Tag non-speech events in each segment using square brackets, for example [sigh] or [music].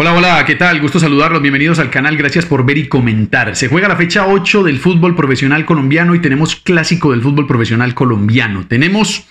Hola, hola, ¿qué tal? Gusto saludarlos, bienvenidos al canal, gracias por ver y comentar. Se juega la fecha 8 del fútbol profesional colombiano y tenemos clásico del fútbol profesional colombiano. Tenemos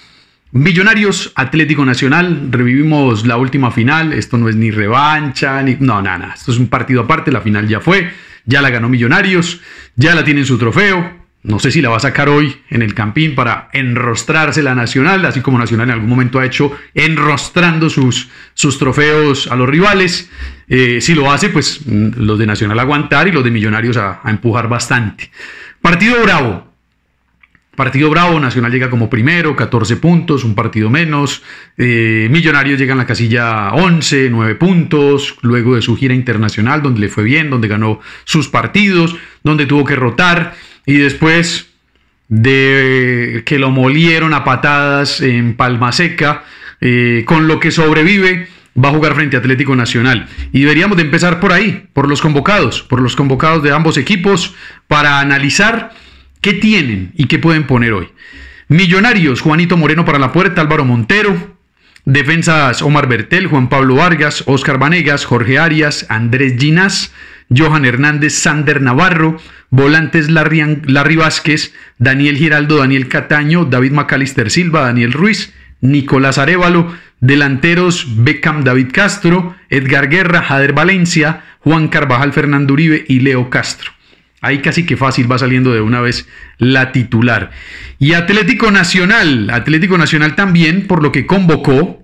Millonarios Atlético Nacional, revivimos la última final, esto no es ni revancha, ni... No, nada, nada, esto es un partido aparte, la final ya fue, ya la ganó Millonarios, ya la tienen su trofeo, no sé si la va a sacar hoy en el Campín para enrostrarse la Nacional, así como Nacional en algún momento ha hecho enrostrando sus, sus trofeos a los rivales. Eh, si lo hace, pues mm, los de Nacional aguantar y los de Millonarios a, empujar bastante. Partido bravo, Partido Bravo, Nacional llega como primero, 14 puntos, un partido menos. Eh, Millonarios llega en la casilla 11, 9 puntos, luego de su gira internacional, donde le fue bien, donde ganó sus partidos, donde tuvo que rotar. Y después de que lo molieron a patadas en Palma Seca, eh, con lo que sobrevive, va a jugar frente a Atlético Nacional. Y deberíamos de empezar por ahí, por los convocados, por los convocados de ambos equipos, para analizar qué tienen y qué pueden poner hoy. Millonarios, Juanito Moreno para la puerta, Álvaro Montero, Defensas Omar Bertel, Juan Pablo Vargas, Oscar Vanegas, Jorge Arias, Andrés Ginás, Johan Hernández, Sander Navarro, volantes Larry, Vázquez, Daniel Giraldo, Daniel Cataño, David Macalister Silva, Daniel Ruiz, Nicolás Arevalo, delanteros Beckham David Castro, Edgar Guerra, Jader Valencia, Juan Carvajal, Fernando Uribe y Leo Castro. Ahí casi que fácil va saliendo de una vez la titular. Y Atlético Nacional, Atlético Nacional también, por lo que convocó,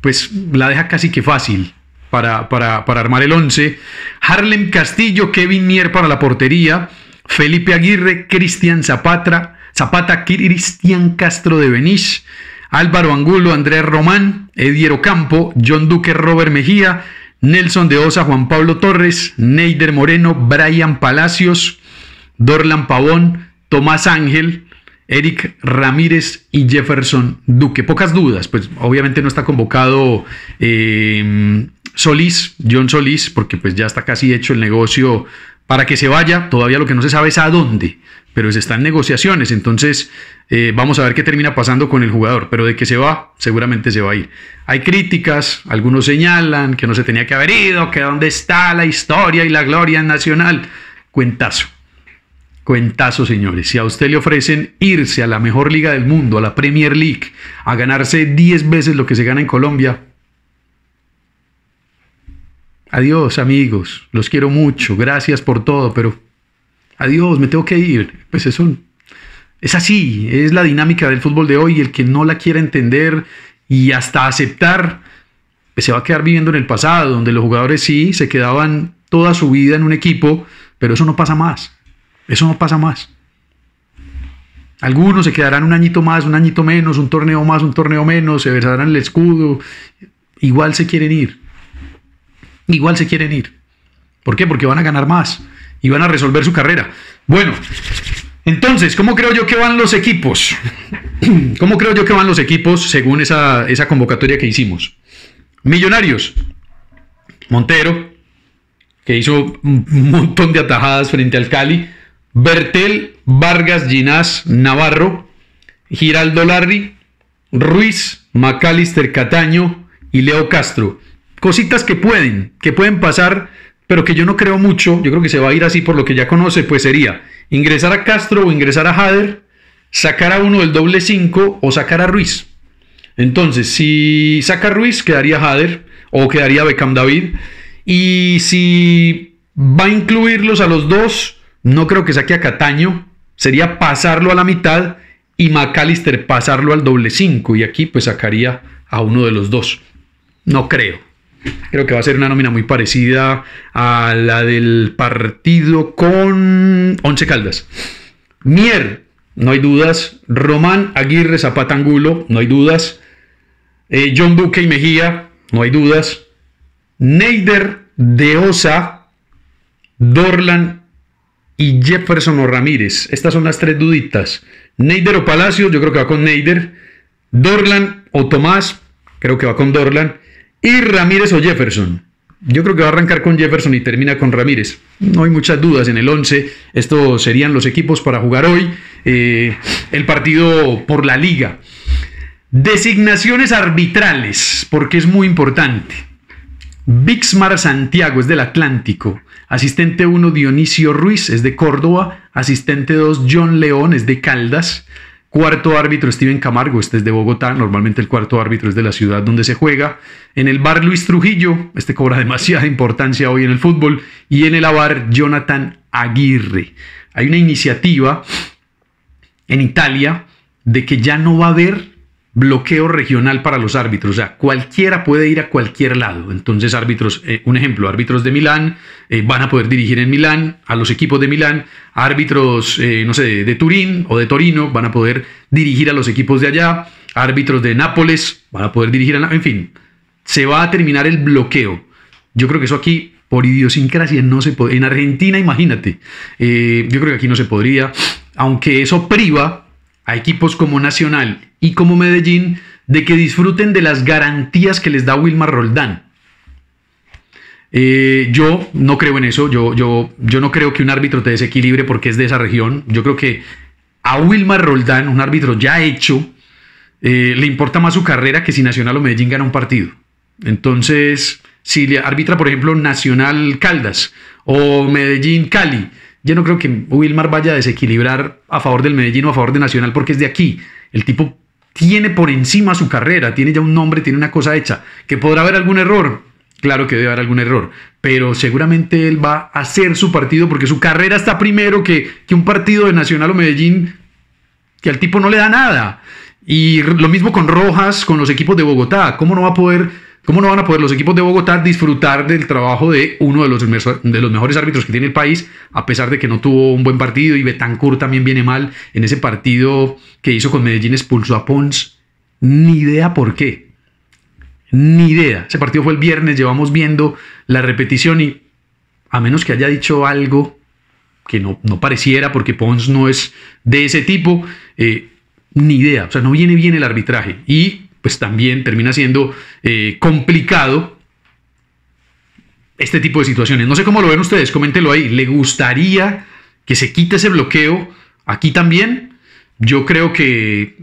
pues la deja casi que fácil para, armar el 11, Harlem Castillo, Kevin Mier para la portería, Felipe Aguirre, Cristian Zapata, Zapata, Cristian Castro de Benís, Álvaro Angulo, Andrés Román, Ediero Campo, John Duque, Robert Mejía, Nelson de Osa, Juan Pablo Torres, Neider Moreno, Brian Palacios, Dorlan Pavón, Tomás Ángel, Eric Ramírez y Jefferson Duque. Pocas dudas, pues obviamente no está convocado eh, Solís, John Solís, porque pues ya está casi hecho el negocio para que se vaya. Todavía lo que no se sabe es a dónde, pero se están negociaciones. Entonces eh, vamos a ver qué termina pasando con el jugador. Pero de que se va, seguramente se va a ir. Hay críticas, algunos señalan que no se tenía que haber ido, que dónde está la historia y la gloria nacional. Cuentazo. Cuentazo, señores. Si a usted le ofrecen irse a la mejor liga del mundo, a la Premier League, a ganarse 10 veces lo que se gana en Colombia, Adiós amigos, los quiero mucho, gracias por todo, pero adiós, me tengo que ir. Pues eso es así, es la dinámica del fútbol de hoy, el que no la quiera entender y hasta aceptar, pues se va a quedar viviendo en el pasado, donde los jugadores sí se quedaban toda su vida en un equipo, pero eso no pasa más, eso no pasa más. Algunos se quedarán un añito más, un añito menos, un torneo más, un torneo menos, se besarán el escudo, igual se quieren ir igual se quieren ir. ¿Por qué? Porque van a ganar más y van a resolver su carrera. Bueno, entonces, ¿cómo creo yo que van los equipos? [clears throat] ¿Cómo creo yo que van los equipos según esa, convocatoria que hicimos? Millonarios, Montero, que hizo un montón de atajadas frente al Cali, Bertel, Vargas, Ginás, Navarro, Giraldo Larri, Ruiz, Macalister Cataño y Leo Castro cositas que pueden, que pueden pasar, pero que yo no creo mucho, yo creo que se va a ir así por lo que ya conoce, pues sería ingresar a Castro o ingresar a Hader, sacar a uno del doble 5 o sacar a Ruiz. Entonces, si saca a Ruiz, quedaría Hader o quedaría Beckham David. Y si va a incluirlos a los dos, no creo que saque a Cataño, sería pasarlo a la mitad y McAllister pasarlo al doble 5 y aquí pues sacaría a uno de los dos. No creo. Creo que va a ser una nómina muy parecida a la del partido con Once Caldas. Mier, no hay dudas. Román Aguirre Zapata Angulo, no hay dudas. Eh, John Duque y Mejía, no hay dudas. Neider de Osa, Dorlan y Jefferson o Ramírez. Estas son las tres duditas. Neider o Palacio. yo creo que va con Neider. Dorlan o Tomás, creo que va con Dorlan y Ramírez o Jefferson. Yo creo que va a arrancar con Jefferson y termina con Ramírez. No hay muchas dudas en el 11. Estos serían los equipos para jugar hoy eh, el partido por la liga. Designaciones arbitrales, porque es muy importante. Bixmar Santiago es del Atlántico. Asistente 1 Dionisio Ruiz es de Córdoba. Asistente 2 John León es de Caldas. Cuarto árbitro Steven Camargo, este es de Bogotá, normalmente el cuarto árbitro es de la ciudad donde se juega. En el bar Luis Trujillo, este cobra [laughs] demasiada importancia hoy en el fútbol. Y en el avar Jonathan Aguirre. Hay una iniciativa en Italia de que ya no va a haber bloqueo regional para los árbitros, o sea, cualquiera puede ir a cualquier lado. Entonces, árbitros, eh, un ejemplo, árbitros de Milán eh, van a poder dirigir en Milán, a los equipos de Milán, árbitros, eh, no sé, de, Turín o de Torino van a poder dirigir a los equipos de allá, árbitros de Nápoles van a poder dirigir a... En fin, se va a terminar el bloqueo. Yo creo que eso aquí, por idiosincrasia, no se puede. En Argentina, imagínate, yo creo que aquí no se podría, aunque eso priva a equipos como Nacional y como Medellín de que disfruten de las garantías que les da Wilmar Roldán. Eh, yo no creo en eso, yo, yo, yo no creo que un árbitro te desequilibre porque es de esa región. Yo creo que a Wilmar Roldán, un árbitro ya hecho, eh, le importa más su carrera que si Nacional o Medellín gana un partido. Entonces, si le arbitra, por ejemplo, Nacional Caldas o Medellín Cali, yo no creo que Wilmar vaya a desequilibrar a favor del Medellín o a favor de Nacional porque es de aquí. El tipo tiene por encima su carrera, tiene ya un nombre, tiene una cosa hecha. ¿Que podrá haber algún error? Claro que debe haber algún error, pero seguramente él va a hacer su partido porque su carrera está primero que, que un partido de Nacional o Medellín que al tipo no le da nada. Y lo mismo con Rojas, con los equipos de Bogotá. ¿Cómo no va a poder ¿Cómo no van a poder los equipos de Bogotá disfrutar del trabajo de uno de los, mejores árbitros que tiene el país, a pesar de que no tuvo un buen partido y Betancourt también viene mal en ese partido que hizo con Medellín, expulsó a Pons? Ni idea por qué. Ni idea. Ese partido fue el viernes, llevamos viendo la repetición y a menos que haya dicho algo que no, no pareciera, porque Pons no es de ese tipo, eh, ni idea. O sea, no viene bien el arbitraje. Y pues también termina siendo eh, complicado este tipo de situaciones. No sé cómo lo ven ustedes, coméntenlo ahí. ¿Le gustaría que se quite ese bloqueo aquí también? Yo creo que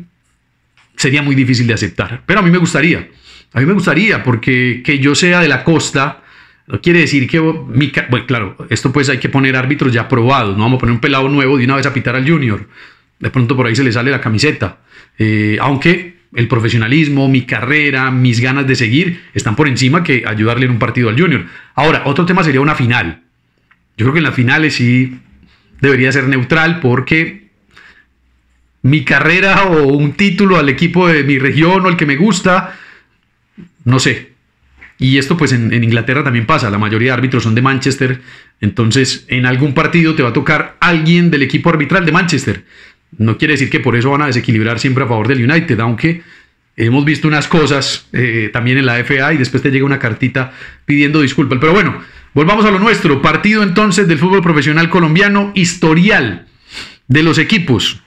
sería muy difícil de aceptar, pero a mí me gustaría. A mí me gustaría porque que yo sea de la costa no quiere decir que mi, bueno, claro, esto pues hay que poner árbitros ya probados, no vamos a poner un pelado nuevo de una vez a pitar al junior. De pronto por ahí se le sale la camiseta. Eh, aunque el profesionalismo, mi carrera, mis ganas de seguir, están por encima que ayudarle en un partido al Junior. Ahora, otro tema sería una final. Yo creo que en las finales sí debería ser neutral porque mi carrera o un título al equipo de mi región o al que me gusta, no sé. Y esto pues en, en, Inglaterra también pasa, la mayoría de árbitros son de Manchester, entonces en algún partido te va a tocar alguien del equipo arbitral de Manchester. No quiere decir que por eso van a desequilibrar siempre a favor del United, aunque hemos visto unas cosas eh, también en la FA y después te llega una cartita pidiendo disculpas. Pero bueno, volvamos a lo nuestro. Partido entonces del fútbol profesional colombiano, historial de los equipos.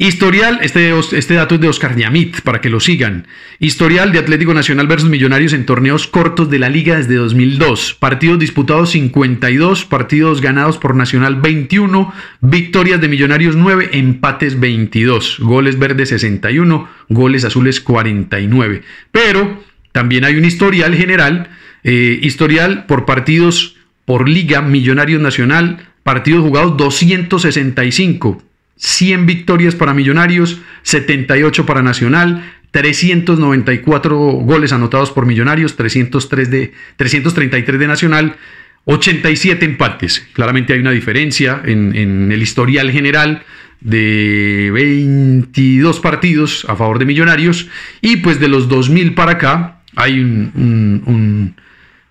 Historial, este, este dato es de Oscar Yamit, para que lo sigan. Historial de Atlético Nacional versus Millonarios en torneos cortos de la liga desde 2002. Partidos disputados 52, partidos ganados por Nacional 21, victorias de Millonarios 9, empates 22, goles verdes 61, goles azules 49. Pero también hay un historial general, eh, historial por partidos por liga, Millonarios Nacional, partidos jugados 265 100 victorias para Millonarios, 78 para Nacional, 394 goles anotados por Millonarios, 303 de, 333 de Nacional, 87 empates. Claramente hay una diferencia en, el historial general de 22 partidos a favor de Millonarios y pues de los 2000 para acá hay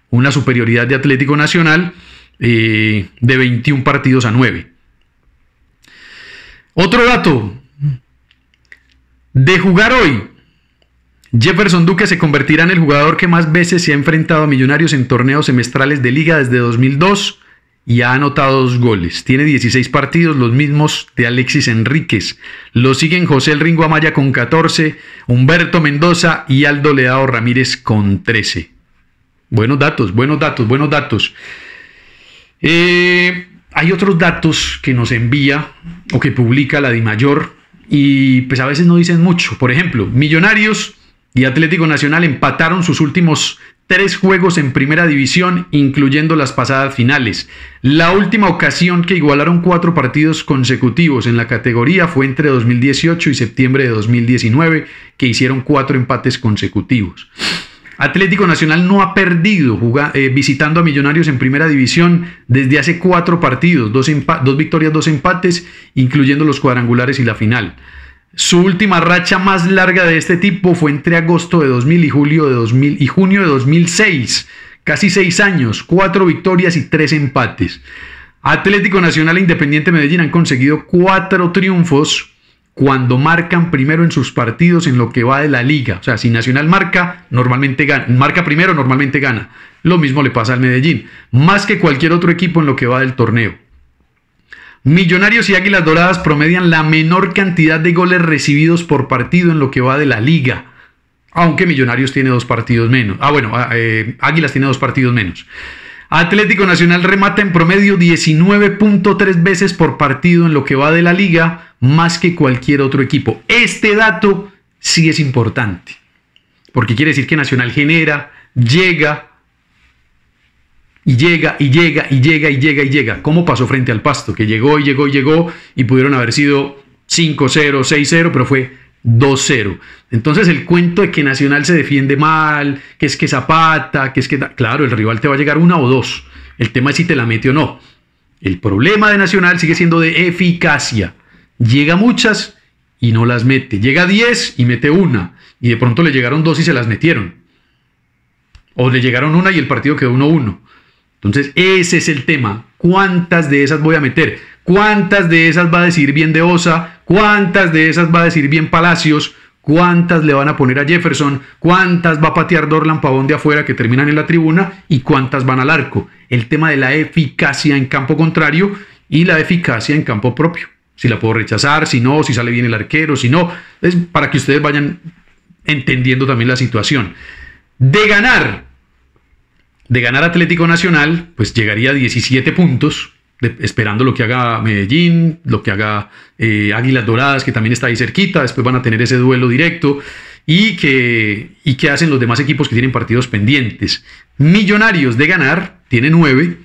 una superioridad de Atlético Nacional eh, de 21 partidos a 9. Otro dato de jugar hoy. Jefferson Duque se convertirá en el jugador que más veces se ha enfrentado a Millonarios en torneos semestrales de liga desde 2002 y ha anotado dos goles. Tiene 16 partidos, los mismos de Alexis Enríquez. Lo siguen José El Ringo Amaya con 14, Humberto Mendoza y Aldo Leao Ramírez con 13. Buenos datos, buenos datos, buenos datos. Eh, hay otros datos que nos envía o que publica la DIMAYOR y pues a veces no dicen mucho. Por ejemplo, Millonarios y Atlético Nacional empataron sus últimos tres juegos en primera división, incluyendo las pasadas finales. La última ocasión que igualaron cuatro partidos consecutivos en la categoría fue entre 2018 y septiembre de 2019, que hicieron cuatro empates consecutivos. Atlético Nacional no ha perdido eh, visitando a Millonarios en primera división desde hace cuatro partidos, dos, victorias, dos empates, incluyendo los cuadrangulares y la final. Su última racha más larga de este tipo fue entre agosto de 2000 y, julio de 2000 y junio de 2006, casi seis años, cuatro victorias y tres empates. Atlético Nacional e Independiente Medellín han conseguido cuatro triunfos cuando marcan primero en sus partidos en lo que va de la liga. O sea, si Nacional marca, normalmente gana. Marca primero, normalmente gana. Lo mismo le pasa al Medellín. Más que cualquier otro equipo en lo que va del torneo. Millonarios y Águilas Doradas promedian la menor cantidad de goles recibidos por partido en lo que va de la liga. Aunque Millonarios tiene dos partidos menos. Ah, bueno, ah, eh, Águilas tiene dos partidos menos. Atlético Nacional remata en promedio 19.3 veces por partido en lo que va de la liga, más que cualquier otro equipo. Este dato sí es importante, porque quiere decir que Nacional genera, llega, y llega y llega y llega y llega y llega. ¿Cómo pasó frente al Pasto? Que llegó y llegó y llegó y pudieron haber sido 5-0, 6-0, pero fue 2-0. Entonces el cuento de que Nacional se defiende mal, que es que Zapata, que es que... Claro, el rival te va a llegar una o dos. El tema es si te la mete o no. El problema de Nacional sigue siendo de eficacia. Llega muchas y no las mete. Llega 10 y mete una. Y de pronto le llegaron dos y se las metieron. O le llegaron una y el partido quedó 1-1. Entonces ese es el tema. ¿Cuántas de esas voy a meter? ¿Cuántas de esas va a decir bien de Osa? ¿Cuántas de esas va a decir bien Palacios? ¿Cuántas le van a poner a Jefferson? ¿Cuántas va a patear Dorlan Pavón de afuera que terminan en la tribuna? ¿Y cuántas van al arco? El tema de la eficacia en campo contrario y la eficacia en campo propio. Si la puedo rechazar, si no, si sale bien el arquero, si no. Es para que ustedes vayan entendiendo también la situación. De ganar, de ganar Atlético Nacional, pues llegaría a 17 puntos esperando lo que haga Medellín, lo que haga eh, Águilas Doradas, que también está ahí cerquita, después van a tener ese duelo directo, y que, y que hacen los demás equipos que tienen partidos pendientes. Millonarios de ganar, tiene 9,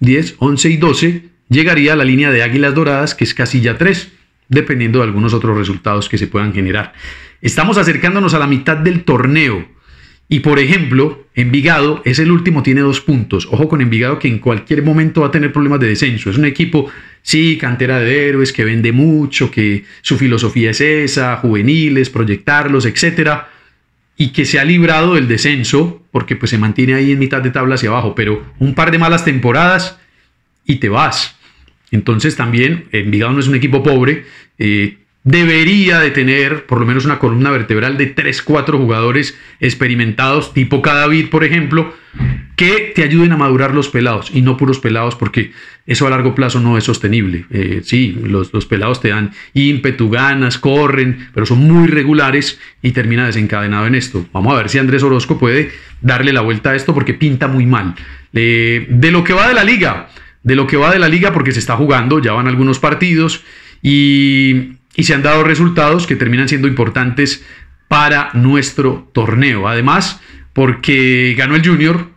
10, 11 y 12, llegaría a la línea de Águilas Doradas, que es casilla 3, dependiendo de algunos otros resultados que se puedan generar. Estamos acercándonos a la mitad del torneo. Y por ejemplo, Envigado es el último, tiene dos puntos. Ojo con Envigado que en cualquier momento va a tener problemas de descenso. Es un equipo, sí, cantera de héroes, que vende mucho, que su filosofía es esa, juveniles, proyectarlos, etc. Y que se ha librado del descenso porque pues se mantiene ahí en mitad de tabla hacia abajo. Pero un par de malas temporadas y te vas. Entonces también Envigado no es un equipo pobre, eh, debería de tener por lo menos una columna vertebral de 3-4 jugadores experimentados, tipo Cadavid, por ejemplo, que te ayuden a madurar los pelados y no puros pelados, porque eso a largo plazo no es sostenible. Eh, sí, los, los, pelados te dan ímpetu, ganas, corren, pero son muy regulares y termina desencadenado en esto. Vamos a ver si Andrés Orozco puede darle la vuelta a esto, porque pinta muy mal. Eh, de lo que va de la liga, de lo que va de la liga, porque se está jugando, ya van algunos partidos y y se han dado resultados que terminan siendo importantes para nuestro torneo. Además, porque ganó el Junior,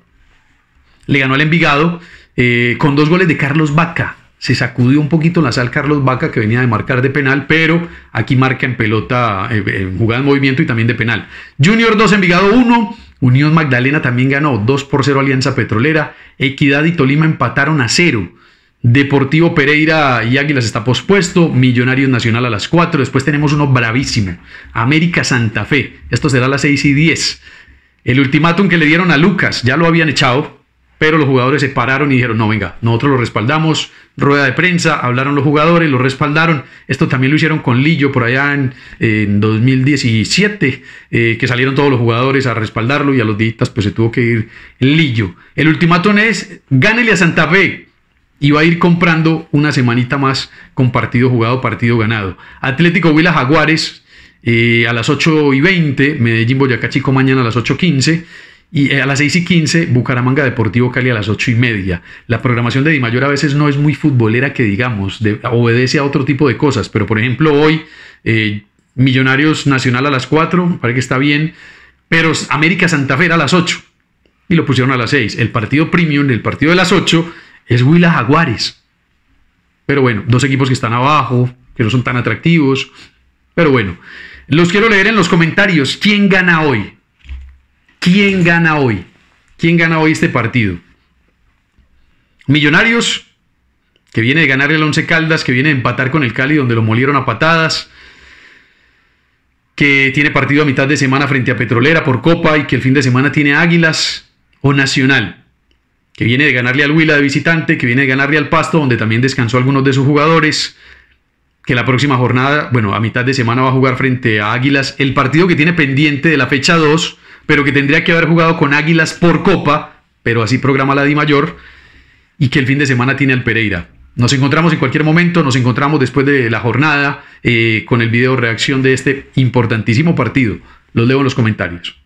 le ganó al Envigado eh, con dos goles de Carlos Vaca. Se sacudió un poquito la sal Carlos Vaca, que venía de marcar de penal, pero aquí marca en pelota, eh, jugada en movimiento y también de penal. Junior 2, Envigado 1. Unión Magdalena también ganó 2 por 0 Alianza Petrolera. Equidad y Tolima empataron a 0. Deportivo Pereira y Águilas está pospuesto, Millonarios Nacional a las 4, después tenemos uno bravísimo, América Santa Fe, esto será a las 6 y 10. El ultimátum que le dieron a Lucas, ya lo habían echado, pero los jugadores se pararon y dijeron, no, venga, nosotros lo respaldamos, rueda de prensa, hablaron los jugadores, lo respaldaron, esto también lo hicieron con Lillo por allá en, 2017, eh, que salieron todos los jugadores a respaldarlo y a los ditas pues se tuvo que ir Lillo. El ultimátum es, gánele a Santa Fe, va a ir comprando una semanita más con partido jugado, partido ganado. Atlético Huila Jaguares eh, a las 8 y 20, Medellín Boyacá Chico mañana a las 8 y 15. Eh, y a las 6 y 15, Bucaramanga Deportivo Cali a las 8 y media. La programación de Dimayor a veces no es muy futbolera, que digamos, obedece a otro tipo de cosas. Pero por ejemplo, hoy eh, Millonarios Nacional a las 4, parece que está bien. Pero América Santa Fe era a las 8 y lo pusieron a las 6. El partido premium, el partido de las 8, es Huila Jaguares. Pero bueno, dos equipos que están abajo, que no son tan atractivos. Pero bueno, los quiero leer en los comentarios. ¿Quién gana hoy? ¿Quién gana hoy? ¿Quién gana hoy este partido? Millonarios, que viene de ganarle el Once Caldas, que viene de empatar con el Cali, donde lo molieron a patadas, que tiene partido a mitad de semana frente a Petrolera por Copa y que el fin de semana tiene Águilas o Nacional que viene de ganarle al Huila de visitante, que viene de ganarle al Pasto, donde también descansó algunos de sus jugadores, que la próxima jornada, bueno, a mitad de semana va a jugar frente a Águilas, el partido que tiene pendiente de la fecha 2, pero que tendría que haber jugado con Águilas por Copa, pero así programa la Di Mayor, y que el fin de semana tiene al Pereira. Nos encontramos en cualquier momento, nos encontramos después de la jornada eh, con el video reacción de este importantísimo partido. Los leo en los comentarios.